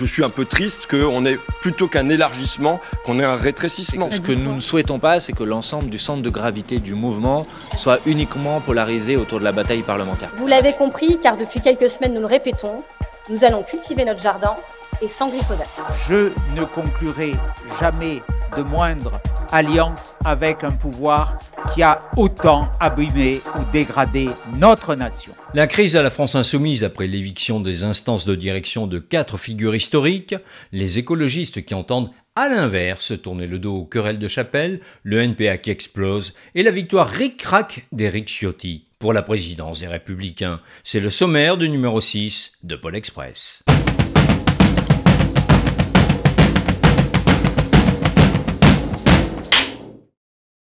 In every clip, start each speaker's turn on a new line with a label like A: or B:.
A: je suis un peu triste qu'on ait plutôt qu'un élargissement, qu'on ait un rétrécissement. Ce que nous ne souhaitons pas, c'est que l'ensemble du centre de gravité du mouvement soit uniquement polarisé autour de la bataille parlementaire.
B: Vous l'avez compris, car depuis quelques semaines, nous le répétons, nous allons cultiver notre jardin et sans glyphosate.
C: Je ne conclurai jamais de moindre alliance avec un pouvoir qui a autant abîmé ou dégradé notre nation.
A: La crise à la France insoumise après l'éviction des instances de direction de quatre figures historiques, les écologistes qui entendent à l'inverse tourner le dos aux querelles de chapelle, le NPA qui explose et la victoire ric-rac d'Éric Ciotti pour la présidence des Républicains. C'est le sommaire du numéro 6 de Pôle Express.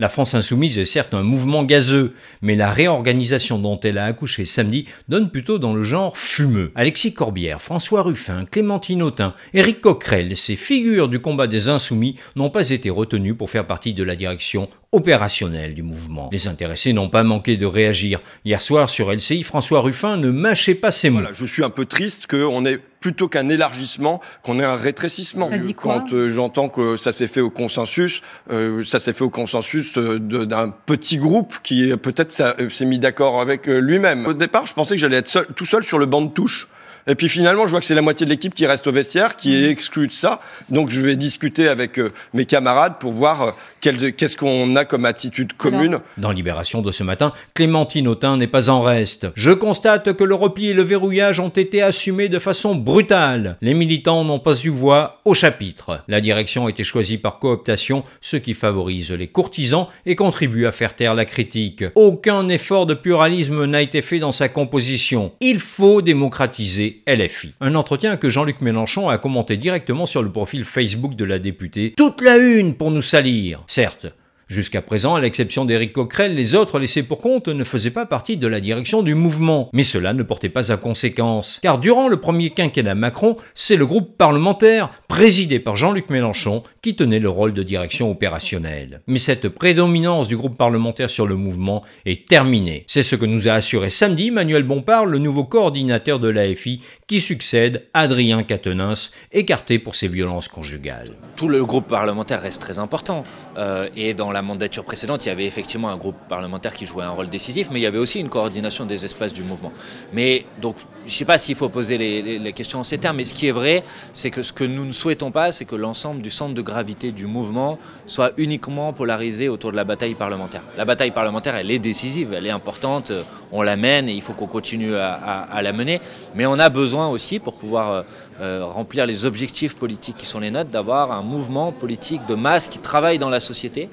A: La France insoumise est certes un mouvement gazeux, mais la réorganisation dont elle a accouché samedi donne plutôt dans le genre fumeux. Alexis Corbière, François Ruffin, Clémentine Autain, Éric Coquerel, ces figures du combat des insoumis n'ont pas été retenues pour faire partie de la direction opérationnel du mouvement. Les intéressés n'ont pas manqué de réagir. Hier soir sur LCI, François Ruffin ne mâchait pas ses mots. Voilà, je suis un peu triste qu'on ait plutôt qu'un élargissement, qu'on ait un rétrécissement. dit Quand euh, j'entends que ça s'est fait au consensus, euh, ça s'est fait au consensus euh, d'un petit groupe qui peut-être s'est mis d'accord avec lui-même. Au départ, je pensais que j'allais être tout seul sur le banc de touche. Et puis finalement, je vois que c'est la moitié de l'équipe qui reste au vestiaire, qui mmh. exclut ça. Donc je vais discuter avec euh, mes camarades pour voir euh, qu'est-ce qu'on a comme attitude commune. Dans Libération de ce matin, Clémentine Autain n'est pas en reste. Je constate que le repli et le verrouillage ont été assumés de façon brutale. Les militants n'ont pas eu voix au chapitre. La direction a été choisie par cooptation, ce qui favorise les courtisans et contribue à faire taire la critique. Aucun effort de pluralisme n'a été fait dans sa composition. Il faut démocratiser LFI. Un entretien que Jean-Luc Mélenchon a commenté directement sur le profil Facebook de la députée. Toute la une pour nous salir Certes, Jusqu'à présent, à l'exception d'Éric Coquerel, les autres laissés pour compte ne faisaient pas partie de la direction du mouvement. Mais cela ne portait pas à conséquence, car durant le premier quinquennat Macron, c'est le groupe parlementaire, présidé par Jean-Luc Mélenchon, qui tenait le rôle de direction opérationnelle. Mais cette prédominance du groupe parlementaire sur le mouvement est terminée. C'est ce que nous a assuré samedi Manuel Bompard, le nouveau coordinateur de l'AFI, qui succède Adrien Quatennens, écarté pour ses violences conjugales. Tout le groupe parlementaire reste très important. Euh, et dans la mandature précédente, il y avait effectivement un groupe parlementaire qui jouait un rôle décisif, mais il y avait aussi une coordination des espaces du mouvement. Mais donc, je ne sais pas s'il faut poser les, questions en ces termes, mais ce qui est vrai, c'est que ce que nous ne souhaitons pas, c'est que l'ensemble du centre de gravité du mouvement soit uniquement polarisé autour de la bataille parlementaire. La bataille parlementaire, elle est décisive, elle est importante, euh, on la mène et il faut qu'on continue à, à la mener, mais on a besoin aussi pour pouvoir euh, euh, remplir les objectifs politiques qui sont les nôtres, d'avoir un mouvement politique de masse qui travaille dans la société.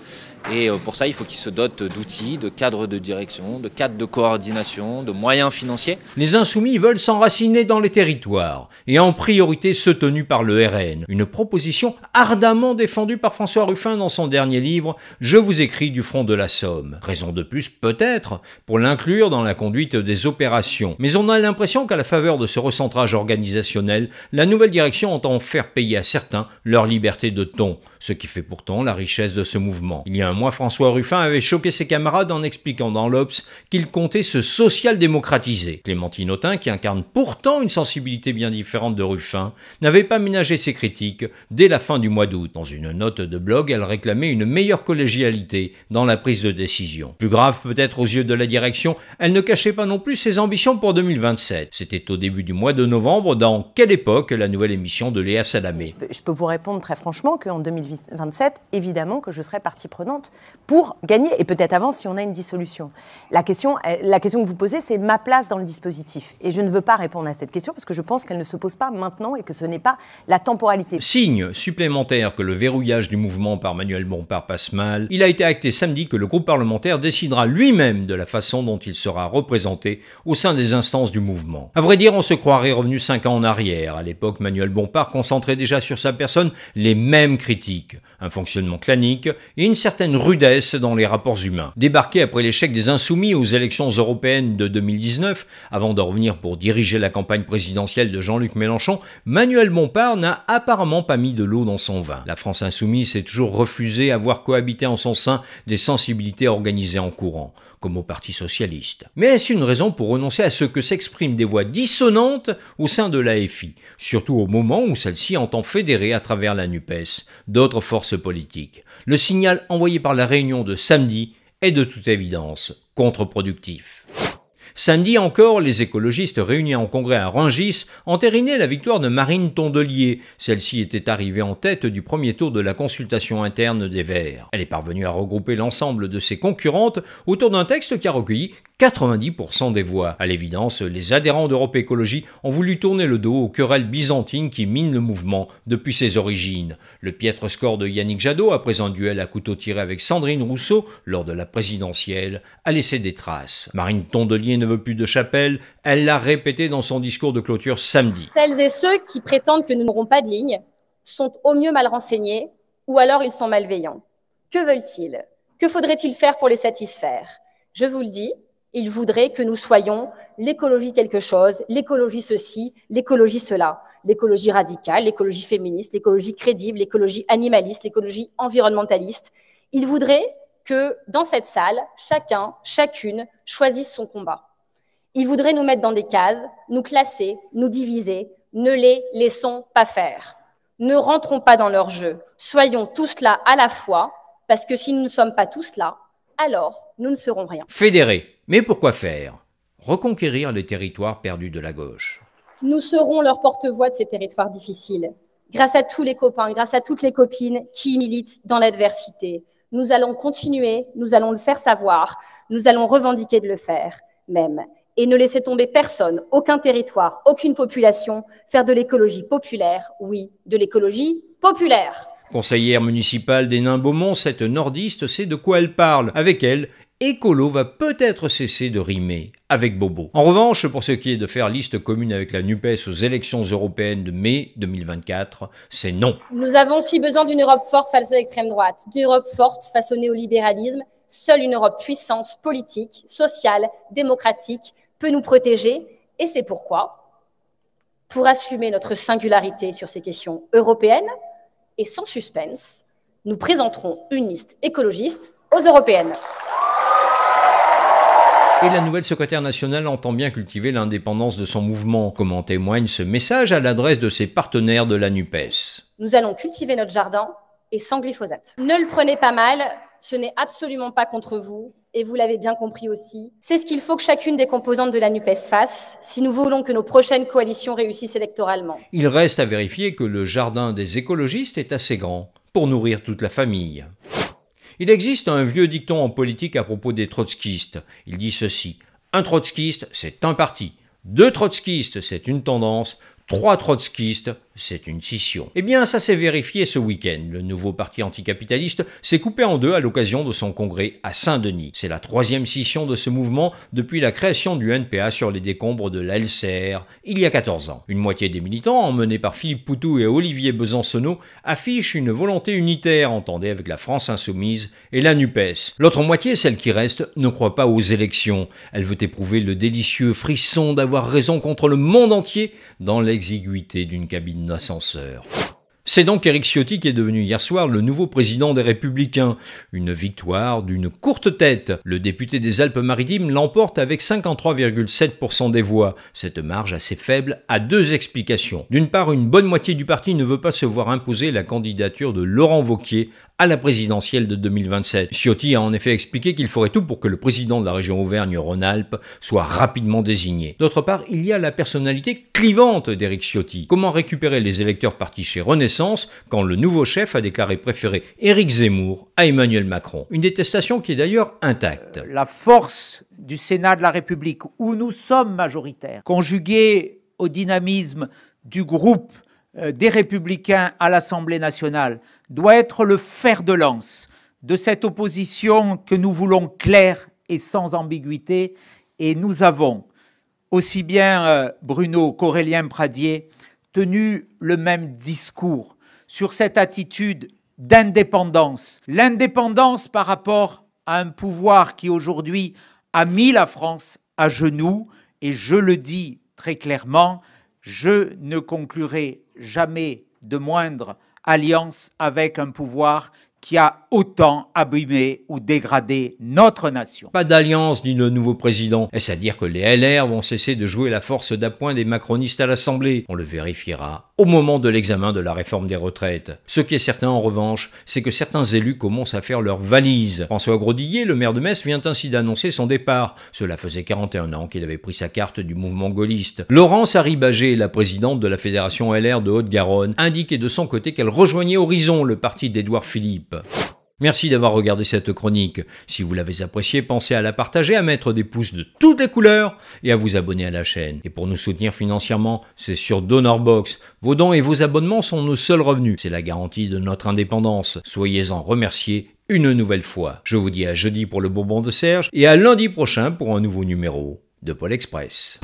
A: Et euh, pour ça, il faut qu'il se dote d'outils, de cadres de direction, de cadres de coordination, de moyens financiers. Les insoumis veulent s'enraciner dans les territoires, et en priorité ceux tenus par le RN. Une proposition ardemment défendue par François Ruffin dans son dernier livre Je vous écris du front de la Somme. Raison de plus, peut-être, pour l'inclure dans la conduite des opérations. Mais on a l'impression qu'à la faveur de ce recentrage organisationnel, la nouvelle direction entend faire payer à certains leur liberté de ton, ce qui fait pourtant la richesse de ce mouvement. Il y a un mois, François Ruffin avait choqué ses camarades en expliquant dans l'Obs qu'il comptait se social-démocratiser. Clémentine Autin, qui incarne pourtant une sensibilité bien différente de Ruffin, n'avait pas ménagé ses critiques dès la fin du mois d'août. Dans une note de blog, elle réclamait une meilleure collégialité dans la prise de décision. Plus grave peut-être aux yeux de la direction, elle ne cachait pas non plus ses ambitions pour 2027. C'était au début du mois de novembre, dans quelle époque que la nouvelle émission de Léa Salamé.
B: Je peux, vous répondre très franchement qu'en 2027, évidemment que je serai partie prenante pour gagner, et peut-être avant si on a une dissolution. La question, la question que vous posez, c'est ma place dans le dispositif. Et je ne veux pas répondre à cette question parce que je pense qu'elle ne se pose pas maintenant et que ce n'est pas la temporalité. Signe
A: supplémentaire que le verrouillage du mouvement par Manuel Bompard passe mal, il a été acté samedi que le groupe parlementaire décidera lui-même de la façon dont il sera représenté au sein des instances du mouvement. À vrai dire, on se croirait revenu cinq ans en arrière, à l'époque, Manuel Bompard concentrait déjà sur sa personne les mêmes critiques, un fonctionnement clanique et une certaine rudesse dans les rapports humains. Débarqué après l'échec des Insoumis aux élections européennes de 2019, avant de revenir pour diriger la campagne présidentielle de Jean-Luc Mélenchon, Manuel Bompard n'a apparemment pas mis de l'eau dans son vin. La France Insoumise s'est toujours refusée à voir cohabiter en son sein des sensibilités organisées en courant, comme au Parti Socialiste. Mais est-ce une raison pour renoncer à ce que s'expriment des voix dissonantes au sein de l'AFI surtout au moment où celle-ci entend fédérer à travers la NUPES d'autres forces politiques. Le signal envoyé par la réunion de samedi est de toute évidence contre-productif. Samedi encore, les écologistes réunis en congrès à Rungis entérinaient la victoire de Marine Tondelier. Celle-ci était arrivée en tête du premier tour de la consultation interne des Verts. Elle est parvenue à regrouper l'ensemble de ses concurrentes autour d'un texte qui a recueilli 90% des voix. À l'évidence, les adhérents d'Europe Écologie ont voulu tourner le dos aux querelles byzantines qui minent le mouvement depuis ses origines. Le piètre score de Yannick Jadot, après un duel à couteau tiré avec Sandrine Rousseau lors de la présidentielle, a laissé des traces. Marine Tondelier ne veut plus de chapelle. Elle l'a répété dans son discours de clôture samedi.
B: Celles et ceux qui prétendent que nous n'aurons pas de ligne sont au mieux mal renseignés ou alors ils sont malveillants. Que veulent-ils Que faudrait-il faire pour les satisfaire Je vous le dis, ils voudraient que nous soyons l'écologie quelque chose, l'écologie ceci, l'écologie cela, l'écologie radicale, l'écologie féministe, l'écologie crédible, l'écologie animaliste, l'écologie environnementaliste. Ils voudraient que dans cette salle, chacun, chacune choisisse son combat. Ils voudraient nous mettre dans des cases, nous classer, nous diviser. Ne les laissons pas faire. Ne rentrons pas dans leur jeu. Soyons tous là à la fois, parce que si nous ne sommes pas tous là, alors nous ne serons rien.
A: Fédérer. Mais pourquoi faire Reconquérir les territoires perdus de la gauche.
B: Nous serons leur porte-voix de ces territoires difficiles. Grâce à tous les copains, grâce à toutes les copines qui militent dans l'adversité. Nous allons continuer, nous allons le faire savoir, nous allons revendiquer de le faire même et ne laisser tomber personne, aucun territoire, aucune population, faire de l'écologie populaire, oui, de l'écologie populaire.
A: Conseillère municipale des Nains-Beaumont, cette nordiste sait de quoi elle parle. Avec elle, écolo va peut-être cesser de rimer avec Bobo. En revanche, pour ce qui est de faire liste commune avec la NUPES aux élections européennes de mai 2024, c'est non.
B: Nous avons si besoin d'une Europe forte face à l'extrême droite, d'une Europe forte façonnée au libéralisme. Seule une Europe puissance politique, sociale, démocratique peut nous protéger, et c'est pourquoi, pour assumer notre singularité sur ces questions européennes, et sans suspense, nous présenterons une liste écologiste aux européennes.
A: Et la nouvelle secrétaire nationale entend bien cultiver l'indépendance de son mouvement, comme en témoigne ce message à l'adresse de ses partenaires de la NUPES.
B: Nous allons cultiver notre jardin et sans glyphosate. Ne le prenez pas mal, ce n'est absolument pas contre vous, et vous l'avez bien compris aussi, c'est ce qu'il faut que chacune des composantes de la NUPES fasse si nous voulons que nos prochaines coalitions réussissent électoralement.
A: Il reste à vérifier que le jardin des écologistes est assez grand pour nourrir toute la famille. Il existe un vieux dicton en politique à propos des trotskistes. Il dit ceci un trotskiste, c'est un parti. Deux trotskistes, c'est une tendance. Trois trotskistes, c'est une scission. Eh bien, ça s'est vérifié ce week-end. Le nouveau parti anticapitaliste s'est coupé en deux à l'occasion de son congrès à Saint-Denis. C'est la troisième scission de ce mouvement depuis la création du NPA sur les décombres de l'LCR il y a 14 ans. Une moitié des militants, emmenés par Philippe Poutou et Olivier Besancenot, affichent une volonté unitaire, entendez, avec la France insoumise et la NUPES. L'autre moitié, celle qui reste, ne croit pas aux élections. Elle veut éprouver le délicieux frisson d'avoir raison contre le monde entier dans l'exiguïté d'une cabine ascenseur. C'est donc Eric Ciotti qui est devenu hier soir le nouveau président des Républicains. Une victoire d'une courte tête. Le député des Alpes-Maritimes l'emporte avec 53,7% des voix. Cette marge assez faible a deux explications. D'une part, une bonne moitié du parti ne veut pas se voir imposer la candidature de Laurent Vauquier à la présidentielle de 2027. Ciotti a en effet expliqué qu'il ferait tout pour que le président de la région Auvergne-Rhône-Alpes soit rapidement désigné. D'autre part, il y a la personnalité clivante d'Éric Ciotti. Comment récupérer les électeurs partis chez Renaissance quand le nouveau chef a déclaré préférer Éric Zemmour à Emmanuel Macron Une détestation qui est d'ailleurs intacte. La force du Sénat de la République, où nous sommes
C: majoritaires, conjuguée au dynamisme du groupe euh, des républicains à l'Assemblée nationale doit être le fer de lance de cette opposition que nous voulons claire et sans ambiguïté. Et nous avons, aussi bien euh, Bruno qu'Aurélien Pradier, tenu le même discours sur cette attitude d'indépendance. L'indépendance par rapport à un pouvoir qui aujourd'hui a mis la France à genoux, et je le dis très clairement, je ne conclurai jamais de moindre alliance avec un pouvoir qui a autant abîmé
A: ou dégradé notre nation. Pas d'alliance, dit le nouveau président. Est-ce à dire que les LR vont cesser de jouer la force d'appoint des macronistes à l'Assemblée On le vérifiera au moment de l'examen de la réforme des retraites. Ce qui est certain en revanche, c'est que certains élus commencent à faire leur valise. François Grodillier, le maire de Metz, vient ainsi d'annoncer son départ. Cela faisait 41 ans qu'il avait pris sa carte du mouvement gaulliste. Laurence Arribagé, la présidente de la Fédération LR de Haute-Garonne, indiquait de son côté qu'elle rejoignait Horizon, le parti d'Édouard Philippe. Merci d'avoir regardé cette chronique. Si vous l'avez appréciée, pensez à la partager, à mettre des pouces de toutes les couleurs et à vous abonner à la chaîne. Et pour nous soutenir financièrement, c'est sur Donorbox. Vos dons et vos abonnements sont nos seuls revenus. C'est la garantie de notre indépendance. Soyez-en remerciés une nouvelle fois. Je vous dis à jeudi pour le bonbon de Serge et à lundi prochain pour un nouveau numéro de Pôle Express.